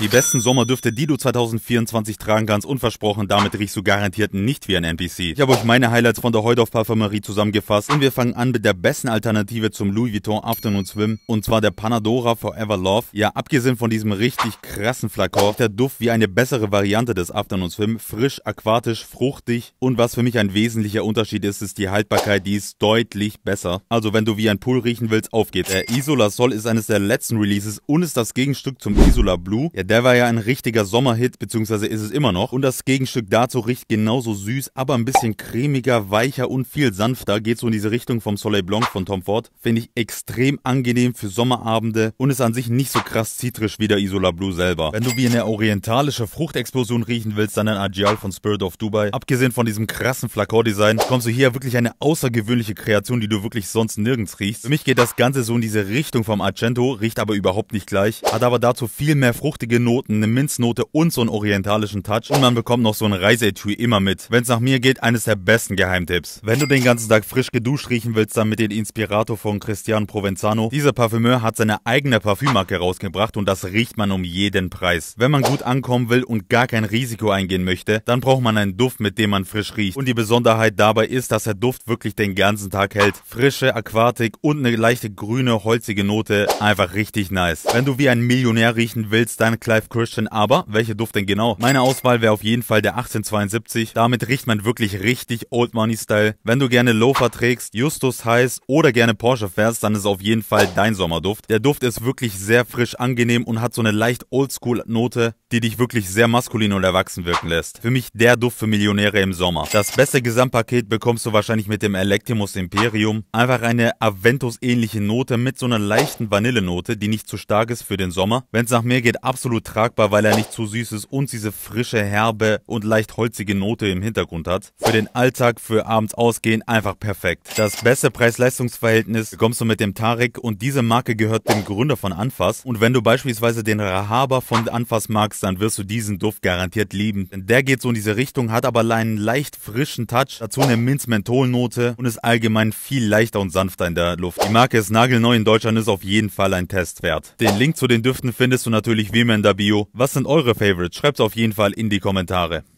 Die besten Sommerdüfte, die du 2024 tragen kannst unversprochen, damit riechst du garantiert nicht wie ein NPC. Ich habe euch meine Highlights von der Heudorf Parfumerie zusammengefasst und wir fangen an mit der besten Alternative zum Louis Vuitton Afternoon Swim und zwar der Panadora Forever Love. Ja, abgesehen von diesem richtig krassen Flakon, der Duft wie eine bessere Variante des Afternoon Swim, frisch, aquatisch, fruchtig und was für mich ein wesentlicher Unterschied ist, ist die Haltbarkeit, die ist deutlich besser. Also wenn du wie ein Pool riechen willst, auf geht's. Der Isola Sol ist eines der letzten Releases und ist das Gegenstück zum Isola Blue. Ja, der war ja ein richtiger Sommerhit, beziehungsweise ist es immer noch. Und das Gegenstück dazu riecht genauso süß, aber ein bisschen cremiger, weicher und viel sanfter. Geht so in diese Richtung vom Soleil Blanc von Tom Ford. Finde ich extrem angenehm für Sommerabende und ist an sich nicht so krass zitrisch wie der Isola Blue selber. Wenn du wie eine orientalische Fruchtexplosion riechen willst, dann ein Agial von Spirit of Dubai. Abgesehen von diesem krassen Flakor-Design kommst du hier wirklich eine außergewöhnliche Kreation, die du wirklich sonst nirgends riechst. Für mich geht das Ganze so in diese Richtung vom Argento, riecht aber überhaupt nicht gleich, hat aber dazu viel mehr fruchtige kräftige Noten, eine Minznote und so einen orientalischen Touch. Und man bekommt noch so ein Reiseetui immer mit. Wenn es nach mir geht, eines der besten Geheimtipps. Wenn du den ganzen Tag frisch geduscht riechen willst, dann mit den Inspirator von Cristiano Provenzano. Dieser Parfümeur hat seine eigene Parfümmarke rausgebracht und das riecht man um jeden Preis. Wenn man gut ankommen will und gar kein Risiko eingehen möchte, dann braucht man einen Duft, mit dem man frisch riecht. Und die Besonderheit dabei ist, dass der Duft wirklich den ganzen Tag hält. Frische Aquatik und eine leichte grüne, holzige Note. Einfach richtig nice. Wenn du wie ein Millionär riechen willst, dann Clive Christian, aber welcher Duft denn genau? Meine Auswahl wäre auf jeden Fall der 1872. Damit riecht man wirklich richtig Old Money Style. Wenn du gerne Loafer trägst, Justus heiß oder gerne Porsche fährst, dann ist es auf jeden Fall dein Sommerduft. Der Duft ist wirklich sehr frisch, angenehm und hat so eine leicht Oldschool Note, die dich wirklich sehr maskulin und erwachsen wirken lässt. Für mich der Duft für Millionäre im Sommer. Das beste Gesamtpaket bekommst du wahrscheinlich mit dem Electimus Imperium. Einfach eine Aventus ähnliche Note mit so einer leichten Vanillenote, die nicht zu stark ist für den Sommer. Wenn es nach mir geht, absolut absolut tragbar, weil er nicht zu süß ist und diese frische, herbe und leicht holzige Note im Hintergrund hat. Für den Alltag, für abends ausgehen, einfach perfekt. Das beste Preis-Leistungs-Verhältnis bekommst du mit dem Tarek und diese Marke gehört dem Gründer von Anfass. Und wenn du beispielsweise den Rahaba von Anfass magst, dann wirst du diesen Duft garantiert lieben. Denn der geht so in diese Richtung, hat aber einen leicht frischen Touch, dazu eine Minz-Menthol-Note und ist allgemein viel leichter und sanfter in der Luft. Die Marke ist nagelneu in Deutschland, ist auf jeden Fall ein Test wert. Den Link zu den Düften findest du natürlich wie immer in der Bio. Was sind eure Favorites? Schreibt es auf jeden Fall in die Kommentare.